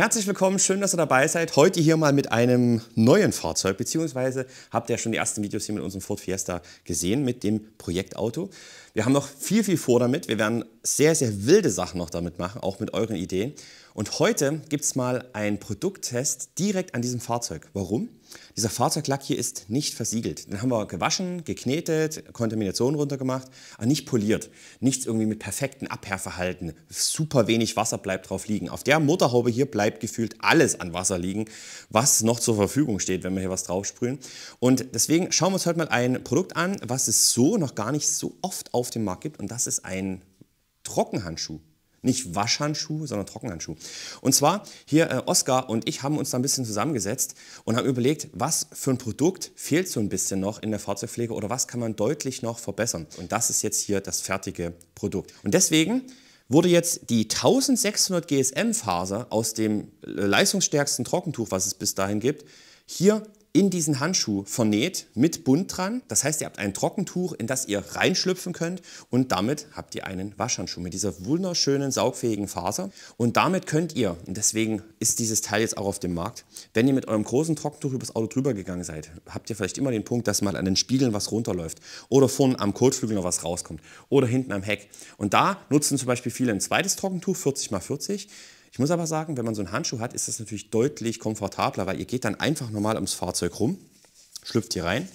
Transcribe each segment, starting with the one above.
Herzlich willkommen, schön, dass ihr dabei seid. Heute hier mal mit einem neuen Fahrzeug, beziehungsweise habt ihr schon die ersten Videos hier mit unserem Ford Fiesta gesehen, mit dem Projektauto. Wir haben noch viel, viel vor damit. Wir werden sehr, sehr wilde Sachen noch damit machen, auch mit euren Ideen. Und heute gibt es mal einen Produkttest direkt an diesem Fahrzeug. Warum? Dieser Fahrzeuglack hier ist nicht versiegelt. Den haben wir gewaschen, geknetet, Kontamination runtergemacht, aber nicht poliert. Nichts irgendwie mit perfektem Abhärverhalten. Super wenig Wasser bleibt drauf liegen. Auf der Motorhaube hier bleibt gefühlt alles an Wasser liegen, was noch zur Verfügung steht, wenn wir hier was draufsprühen. Und deswegen schauen wir uns heute mal ein Produkt an, was es so noch gar nicht so oft auf dem Markt gibt. Und das ist ein Trockenhandschuh. Nicht Waschhandschuh, sondern Trockenhandschuh. Und zwar hier äh, Oskar und ich haben uns da ein bisschen zusammengesetzt und haben überlegt, was für ein Produkt fehlt so ein bisschen noch in der Fahrzeugpflege oder was kann man deutlich noch verbessern. Und das ist jetzt hier das fertige Produkt. Und deswegen wurde jetzt die 1600 GSM-Faser aus dem äh, leistungsstärksten Trockentuch, was es bis dahin gibt, hier in diesen Handschuh vernäht mit Bund dran. Das heißt, ihr habt ein Trockentuch, in das ihr reinschlüpfen könnt und damit habt ihr einen Waschhandschuh mit dieser wunderschönen saugfähigen Faser. Und damit könnt ihr, und deswegen ist dieses Teil jetzt auch auf dem Markt, wenn ihr mit eurem großen Trockentuch übers Auto drüber gegangen seid, habt ihr vielleicht immer den Punkt, dass mal an den Spiegeln was runterläuft oder vorne am Kotflügel noch was rauskommt oder hinten am Heck. Und da nutzen zum Beispiel viele ein zweites Trockentuch, 40 x 40 ich muss aber sagen, wenn man so einen Handschuh hat, ist das natürlich deutlich komfortabler, weil ihr geht dann einfach normal ums Fahrzeug rum, schlüpft hier rein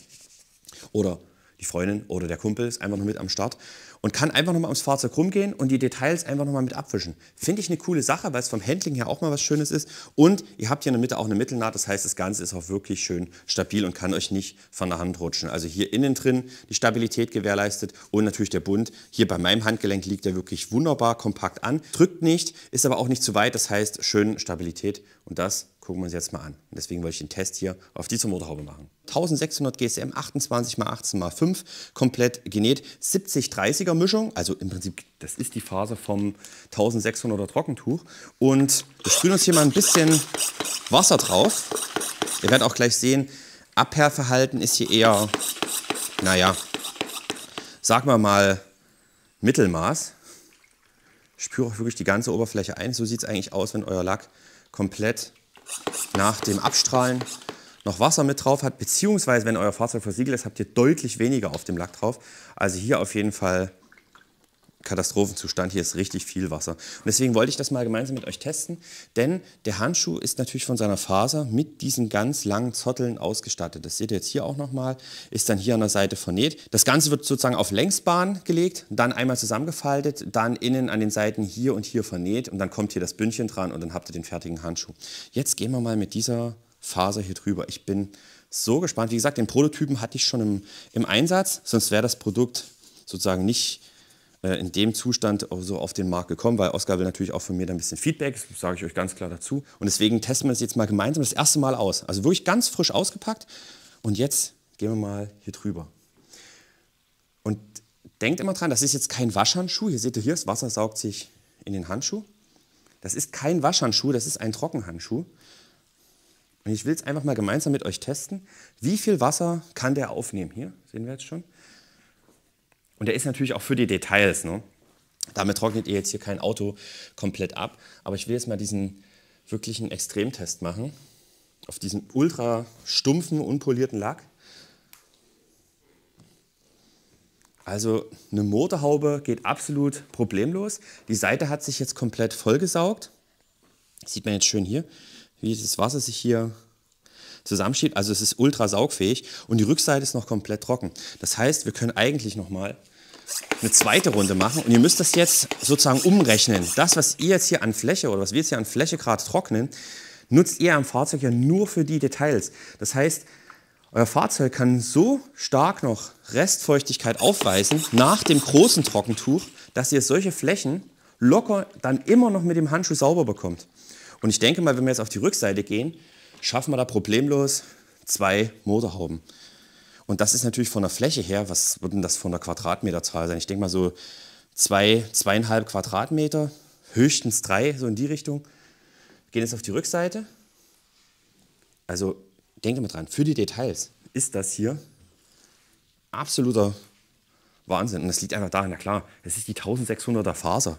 oder die Freundin oder der Kumpel ist einfach noch mit am Start und kann einfach nochmal ums Fahrzeug rumgehen und die Details einfach nochmal mit abwischen. Finde ich eine coole Sache, weil es vom Handling her auch mal was Schönes ist. Und ihr habt hier in der Mitte auch eine Mittelnaht, das heißt, das Ganze ist auch wirklich schön stabil und kann euch nicht von der Hand rutschen. Also hier innen drin die Stabilität gewährleistet und natürlich der Bund. Hier bei meinem Handgelenk liegt er wirklich wunderbar kompakt an, drückt nicht, ist aber auch nicht zu weit, das heißt, schön Stabilität und das Gucken wir uns jetzt mal an. deswegen wollte ich den Test hier auf dieser Motorhaube machen. 1600 GSM, 28 x 18 x 5, komplett genäht, 70-30er Mischung, also im Prinzip, das ist die Phase vom 1600er Trockentuch. Und wir sprühen uns hier mal ein bisschen Wasser drauf. Ihr werdet auch gleich sehen, Abherrverhalten ist hier eher, naja, sagen wir mal Mittelmaß. spüre auch wirklich die ganze Oberfläche ein. So sieht es eigentlich aus, wenn euer Lack komplett nach dem Abstrahlen noch Wasser mit drauf hat, beziehungsweise wenn euer Fahrzeug versiegelt ist, habt ihr deutlich weniger auf dem Lack drauf. Also hier auf jeden Fall Katastrophenzustand, hier ist richtig viel Wasser. Und deswegen wollte ich das mal gemeinsam mit euch testen, denn der Handschuh ist natürlich von seiner Faser mit diesen ganz langen Zotteln ausgestattet. Das seht ihr jetzt hier auch nochmal, ist dann hier an der Seite vernäht. Das Ganze wird sozusagen auf Längsbahn gelegt, dann einmal zusammengefaltet, dann innen an den Seiten hier und hier vernäht und dann kommt hier das Bündchen dran und dann habt ihr den fertigen Handschuh. Jetzt gehen wir mal mit dieser Faser hier drüber. Ich bin so gespannt. Wie gesagt, den Prototypen hatte ich schon im, im Einsatz, sonst wäre das Produkt sozusagen nicht äh, in dem Zustand so auf den Markt gekommen, weil Oskar will natürlich auch von mir da ein bisschen Feedback, das sage ich euch ganz klar dazu. Und deswegen testen wir das jetzt mal gemeinsam das erste Mal aus. Also wirklich ganz frisch ausgepackt. Und jetzt gehen wir mal hier drüber. Und denkt immer dran, das ist jetzt kein Waschhandschuh. Hier seht ihr hier, das Wasser saugt sich in den Handschuh. Das ist kein Waschhandschuh, das ist ein Trockenhandschuh. Und ich will es einfach mal gemeinsam mit euch testen. Wie viel Wasser kann der aufnehmen? Hier sehen wir jetzt schon. Und der ist natürlich auch für die Details. Ne? Damit trocknet ihr jetzt hier kein Auto komplett ab. Aber ich will jetzt mal diesen wirklichen Extremtest machen. Auf diesen ultra stumpfen, unpolierten Lack. Also eine Motorhaube geht absolut problemlos. Die Seite hat sich jetzt komplett vollgesaugt. sieht man jetzt schön hier, wie das Wasser sich hier zusammenschiebt. Also es ist ultra saugfähig und die Rückseite ist noch komplett trocken. Das heißt, wir können eigentlich nochmal eine zweite Runde machen und ihr müsst das jetzt sozusagen umrechnen. Das, was ihr jetzt hier an Fläche oder was wir jetzt hier an Fläche gerade trocknen, nutzt ihr am Fahrzeug ja nur für die Details. Das heißt, euer Fahrzeug kann so stark noch Restfeuchtigkeit aufweisen nach dem großen Trockentuch, dass ihr solche Flächen locker dann immer noch mit dem Handschuh sauber bekommt. Und ich denke mal, wenn wir jetzt auf die Rückseite gehen, schaffen wir da problemlos zwei Motorhauben. Und das ist natürlich von der Fläche her, was wird denn das von der Quadratmeterzahl sein? Ich denke mal so zwei, zweieinhalb Quadratmeter, höchstens drei, so in die Richtung. Gehen jetzt auf die Rückseite. Also denke mal dran, für die Details ist das hier absoluter Wahnsinn. Und das liegt einfach daran, na klar, es ist die 1600er Faser.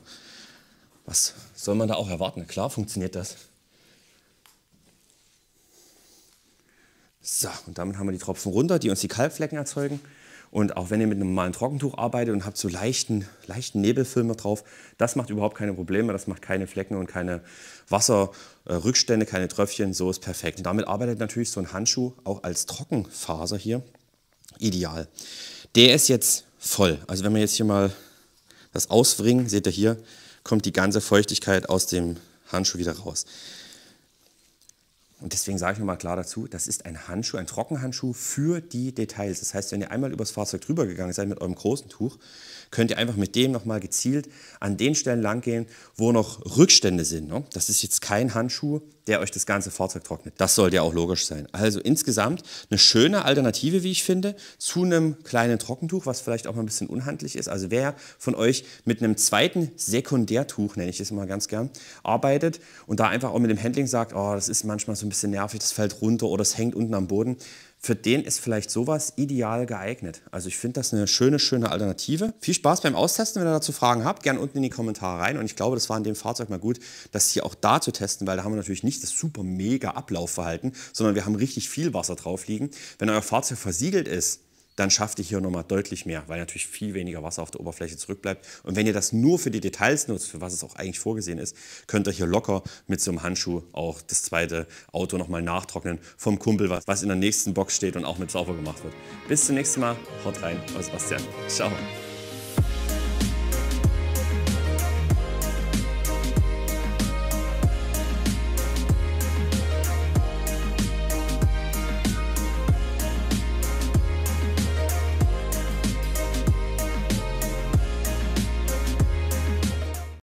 Was soll man da auch erwarten? Klar funktioniert das. So, und damit haben wir die Tropfen runter, die uns die Kalbflecken erzeugen. Und auch wenn ihr mit einem normalen Trockentuch arbeitet und habt so leichten, leichten Nebelfilm drauf, das macht überhaupt keine Probleme, das macht keine Flecken und keine Wasserrückstände, äh, keine Tröpfchen, so ist perfekt. Und damit arbeitet natürlich so ein Handschuh auch als Trockenfaser hier ideal. Der ist jetzt voll. Also wenn wir jetzt hier mal das auswringen, seht ihr hier, kommt die ganze Feuchtigkeit aus dem Handschuh wieder raus. Und deswegen sage ich nochmal klar dazu, das ist ein Handschuh, ein Trockenhandschuh für die Details. Das heißt, wenn ihr einmal übers Fahrzeug drüber gegangen seid mit eurem großen Tuch, könnt ihr einfach mit dem nochmal gezielt an den Stellen langgehen, wo noch Rückstände sind. Ne? Das ist jetzt kein Handschuh, der euch das ganze Fahrzeug trocknet. Das sollte ja auch logisch sein. Also insgesamt eine schöne Alternative, wie ich finde, zu einem kleinen Trockentuch, was vielleicht auch mal ein bisschen unhandlich ist. Also wer von euch mit einem zweiten Sekundärtuch, nenne ich es mal ganz gern, arbeitet und da einfach auch mit dem Handling sagt, oh, das ist manchmal so ein bisschen nervig, das fällt runter oder es hängt unten am Boden. Für den ist vielleicht sowas ideal geeignet. Also ich finde das eine schöne, schöne Alternative. Viel Spaß beim Austesten, wenn ihr dazu Fragen habt, gerne unten in die Kommentare rein. Und ich glaube, das war in dem Fahrzeug mal gut, das hier auch da zu testen, weil da haben wir natürlich nicht das super mega Ablaufverhalten, sondern wir haben richtig viel Wasser drauf liegen. Wenn euer Fahrzeug versiegelt ist, dann schafft ihr hier nochmal deutlich mehr, weil natürlich viel weniger Wasser auf der Oberfläche zurückbleibt. Und wenn ihr das nur für die Details nutzt, für was es auch eigentlich vorgesehen ist, könnt ihr hier locker mit so einem Handschuh auch das zweite Auto nochmal nachtrocknen vom Kumpel, was in der nächsten Box steht und auch mit sauber gemacht wird. Bis zum nächsten Mal, haut rein, euer Sebastian. Ciao.